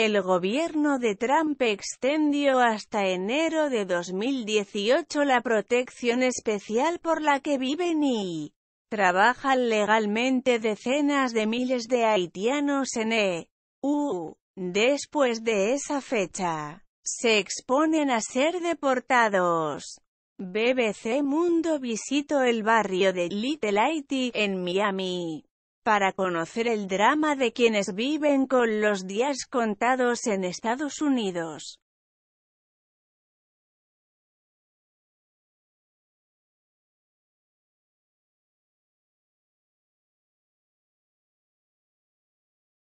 El gobierno de Trump extendió hasta enero de 2018 la protección especial por la que viven y trabajan legalmente decenas de miles de haitianos en E.U. Después de esa fecha, se exponen a ser deportados. BBC Mundo visitó el barrio de Little Haiti, en Miami para conocer el drama de quienes viven con los días contados en Estados Unidos.